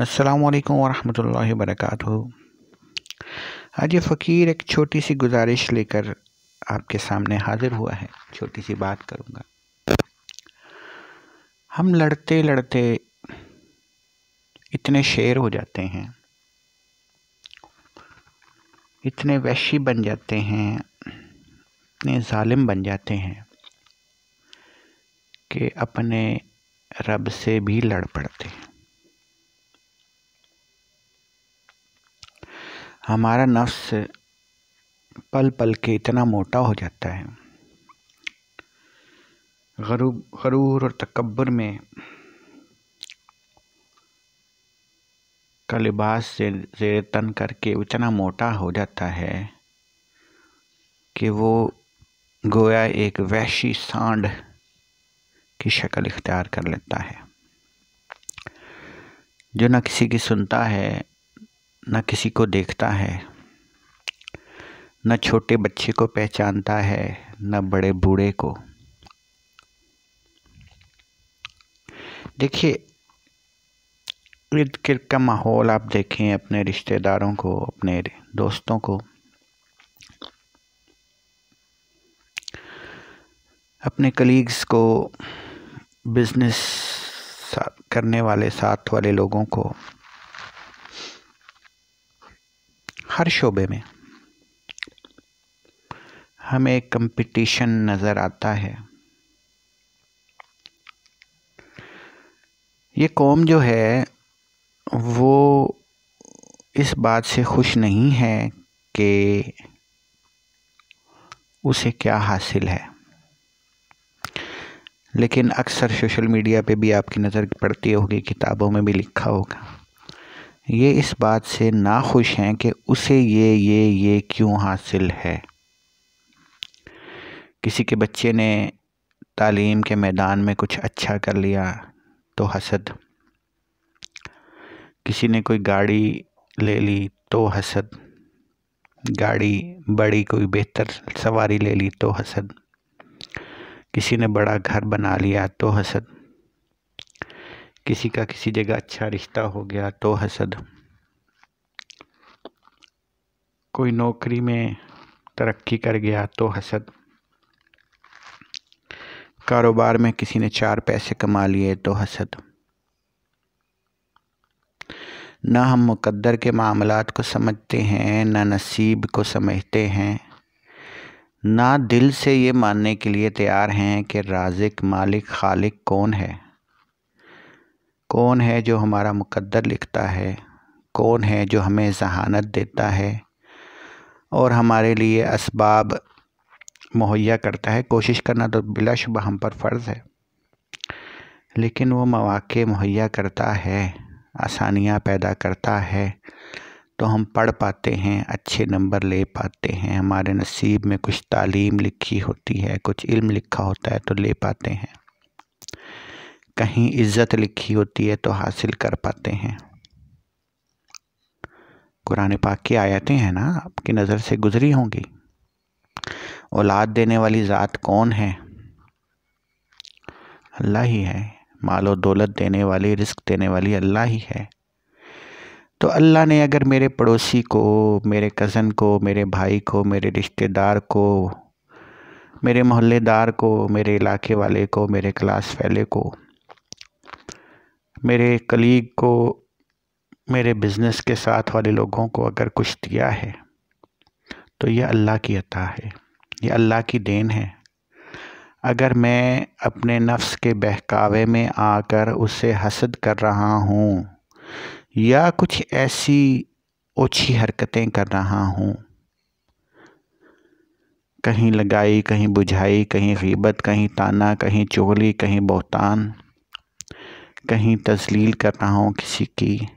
अस्सलाम वालेकुम वरहमतुल्लाहि वबरकातुहू आज ये फ़कीर एक छोटी सी गुजारिश लेकर आपके सामने हाज़िर हुआ है छोटी सी बात करूँगा हम लड़ते लड़ते इतने शेर हो जाते हैं इतने वैशी बन जाते हैं इतने ालिम बन जाते हैं कि अपने रब से भी लड़ पड़ते हैं हमारा नफ्स पल पल के इतना मोटा हो जाता है गरूब गरूर और तकबर में का लिबास से जेर तन करके उतना मोटा हो जाता है कि वो गोया एक वैशी सांड की शक्ल इख्तियार कर लेता है जो न किसी की सुनता है न किसी को देखता है न छोटे बच्चे को पहचानता है न बड़े बूढ़े को देखिए इर्द गिर्द का माहौल आप देखें अपने रिश्तेदारों को अपने दोस्तों को अपने कलीग्स को बिजनेस करने वाले साथ वाले लोगों को हर शोबे में हमें कंपटीशन नज़र आता है ये कौम जो है वो इस बात से खुश नहीं है कि उसे क्या हासिल है लेकिन अक्सर सोशल मीडिया पे भी आपकी नज़र पड़ती होगी किताबों में भी लिखा होगा ये इस बात से नाखुश हैं कि उसे ये ये ये क्यों हासिल है किसी के बच्चे ने तालीम के मैदान में कुछ अच्छा कर लिया तो हसद किसी ने कोई गाड़ी ले ली तो हसद गाड़ी बड़ी कोई बेहतर सवारी ले ली तो हसद किसी ने बड़ा घर बना लिया तो हसद किसी का किसी जगह अच्छा रिश्ता हो गया तो हसद कोई नौकरी में तरक्की कर गया तो हसद कारोबार में किसी ने चार पैसे कमा लिए तो हसद ना हम मुकद्दर के मामलात को समझते हैं ना नसीब को समझते हैं ना दिल से ये मानने के लिए तैयार हैं कि राजिक मालिक खालिक कौन है कौन है जो हमारा मुकद्दर लिखता है कौन है जो हमें जहानत देता है और हमारे लिए इसबाब मुहैया करता है कोशिश करना तो बिलाशुबा हम पर फ़र्ज़ है लेकिन वो मौाक़े मुहैया करता है आसानियाँ पैदा करता है तो हम पढ़ पाते हैं अच्छे नंबर ले पाते हैं हमारे नसीब में कुछ तालीम लिखी होती है कुछ इल्म लिखा होता है तो ले पाते हैं कहीं इज्जत लिखी होती है तो हासिल कर पाते हैं कुरान पाक की आयतें हैं ना आपकी नज़र से गुजरी होंगी औलाद देने वाली ज़ात कौन है अल्लाह ही है माल और दौलत देने वाली रिस्क देने वाली अल्लाह ही है तो अल्लाह ने अगर मेरे पड़ोसी को मेरे कज़न को मेरे भाई को मेरे रिश्तेदार को मेरे मोहल्लेदार को मेरे इलाके वाले को मेरे क्लास फैले को मेरे कलीग को मेरे बिज़नेस के साथ वाले लोगों को अगर कुछ दिया है तो यह अल्लाह की अता है यह अल्लाह की देन है अगर मैं अपने नफ्स के बहकावे में आकर उससे हसद कर रहा हूँ या कुछ ऐसी ओछी हरकतें कर रहा हूँ कहीं लगाई कहीं बुझाई कहीं गीबत कहीं ताना कहीं चोली कहीं बोहतान कहीं तजलील कर रहा हूँ किसी की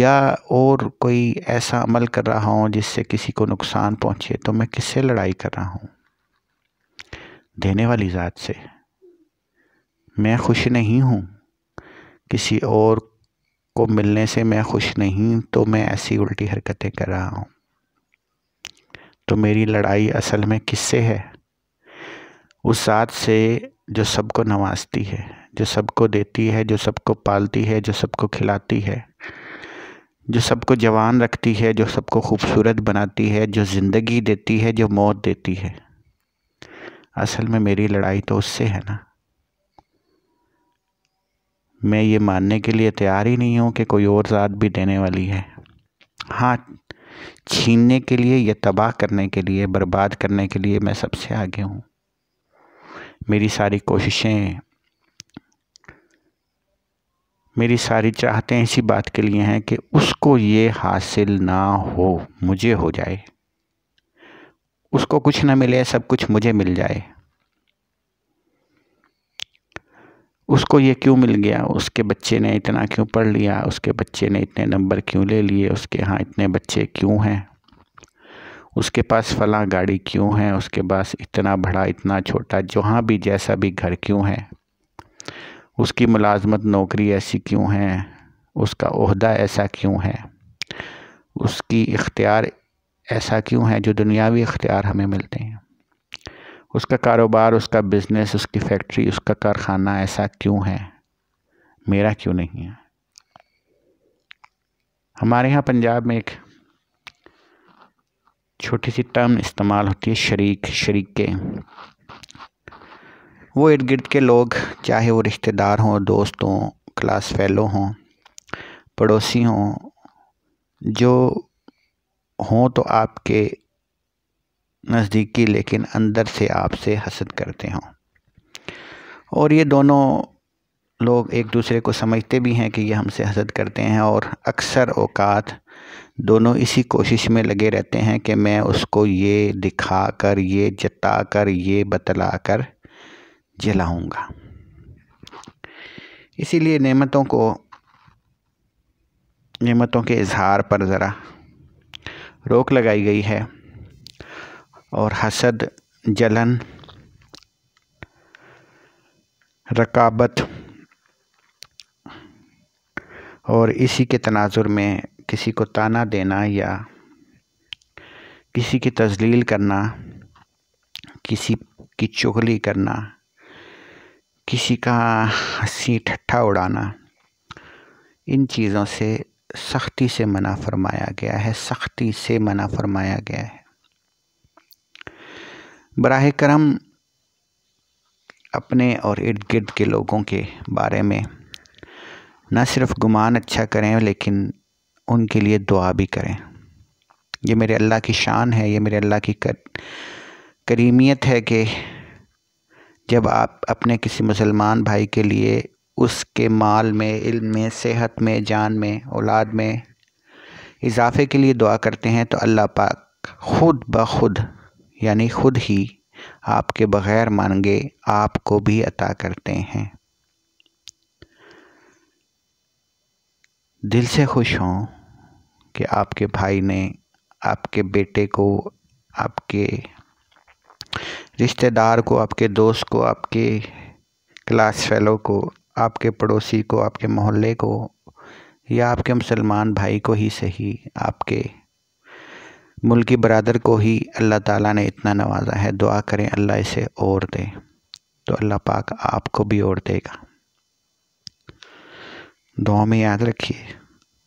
या और कोई ऐसा अमल कर रहा हूँ जिससे किसी को नुकसान पहुँचे तो मैं किससे लड़ाई कर रहा हूँ देने वाली ज़ात से मैं खुश नहीं हूँ किसी और को मिलने से मैं खुश नहीं तो मैं ऐसी उल्टी हरकतें कर रहा हूँ तो मेरी लड़ाई असल में किससे है उस ज़ात से जो सबको नवाजती है जो सबको देती है जो सबको पालती है जो सबको खिलाती है जो सबको जवान रखती है जो सबको खूबसूरत बनाती है जो ज़िंदगी देती है जो मौत देती है असल में मेरी लड़ाई तो उससे है ना मैं ये मानने के लिए तैयार ही नहीं हूँ कि कोई और ज़ात भी देने वाली है हाँ छीनने के लिए या तबाह करने के लिए बर्बाद करने के लिए मैं सबसे आगे हूँ मेरी सारी कोशिशें मेरी सारी चाहते इसी बात के लिए हैं कि उसको ये हासिल ना हो मुझे हो जाए उसको कुछ ना मिले सब कुछ मुझे मिल जाए उसको ये क्यों मिल गया उसके बच्चे ने इतना क्यों पढ़ लिया उसके बच्चे ने इतने नंबर क्यों ले लिए उसके यहाँ इतने बच्चे क्यों हैं उसके पास फला गाड़ी क्यों है उसके पास इतना बड़ा इतना छोटा जहाँ भी जैसा भी घर क्यों है उसकी मुलाजमत नौकरी ऐसी क्यों है उसका उहदा ऐसा क्यों है उसकी इख्तियार ऐसा क्यों है जो दुनियावी इख्तियार हमें मिलते हैं उसका कारोबार उसका बिज़नेस उसकी फैक्ट्री उसका कारखाना ऐसा क्यों है मेरा क्यों नहीं है हमारे यहाँ पंजाब में एक छोटी सी टर्म इस्तेमाल होती है शरीक शरीक के वो इर्द गिर्द के लोग चाहे वो रिश्तेदार हों दोस्त हों क्लास फेलो हों पड़ोसी हों जो हों तो आपके नज़दीकी लेकिन अंदर से आपसे हसद करते हों और ये दोनों लोग एक दूसरे को समझते भी हैं कि ये हमसे हसद करते हैं और अक्सर अवकात दोनों इसी कोशिश में लगे रहते हैं कि मैं उसको ये दिखा कर ये जता कर ये बतला कर जलाऊँगा इसीलिए नेमतों को नेमतों के इजहार पर ज़रा रोक लगाई गई है और हसद जलन रकाबत और इसी के तनाजुर में किसी को ताना देना या किसी की तजलील करना किसी की चुगली करना किसी का हंसी ठट्ठा उड़ाना इन चीज़ों से सख्ती से मना फरमाया गया है सख्ती से मना फरमाया गया है बर करम अपने और इर्द गिर्द के लोगों के बारे में न सिर्फ गुमान अच्छा करें लेकिन उनके लिए दुआ भी करें ये मेरे अल्लाह की शान है ये मेरे अल्लाह की कर, करीमियत है कि जब आप अपने किसी मुसलमान भाई के लिए उसके माल में इल्म में सेहत में जान में औलाद में इजाफे के लिए दुआ करते हैं तो अल्लाह पाक खुद ब खुद यानी खुद ही आपके बग़ैर मांगे आपको भी अता करते हैं दिल से खुश हों कि आपके भाई ने आपके बेटे को आपके रिश्तेदार को आपके दोस्त को आपके क्लास फेलो को आपके पड़ोसी को आपके मोहल्ले को या आपके मुसलमान भाई को ही सही आपके मुल्की बरदर को ही अल्लाह ताला ने इतना नवाजा है दुआ करें अल्लाह इसे और दे तो अल्लाह पाक आपको भी और देगा दुआ में याद रखिए